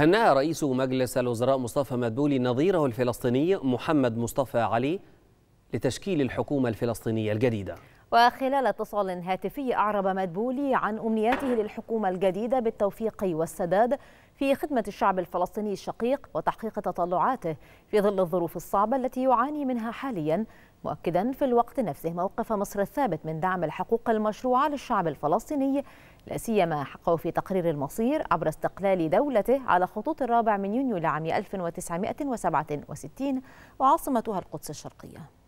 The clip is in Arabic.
هنأ رئيس مجلس الوزراء مصطفى مدبولي نظيره الفلسطيني محمد مصطفى علي لتشكيل الحكومة الفلسطينية الجديدة وخلال اتصال هاتفي أعرب مدبولي عن أمنياته للحكومة الجديدة بالتوفيق والسداد في خدمة الشعب الفلسطيني الشقيق وتحقيق تطلعاته في ظل الظروف الصعبة التي يعاني منها حاليا مؤكدا في الوقت نفسه موقف مصر الثابت من دعم الحقوق المشروعة للشعب الفلسطيني لا سيما حقه في تقرير المصير عبر استقلال دولته على خطوط الرابع من يونيو لعام 1967 وعاصمتها القدس الشرقية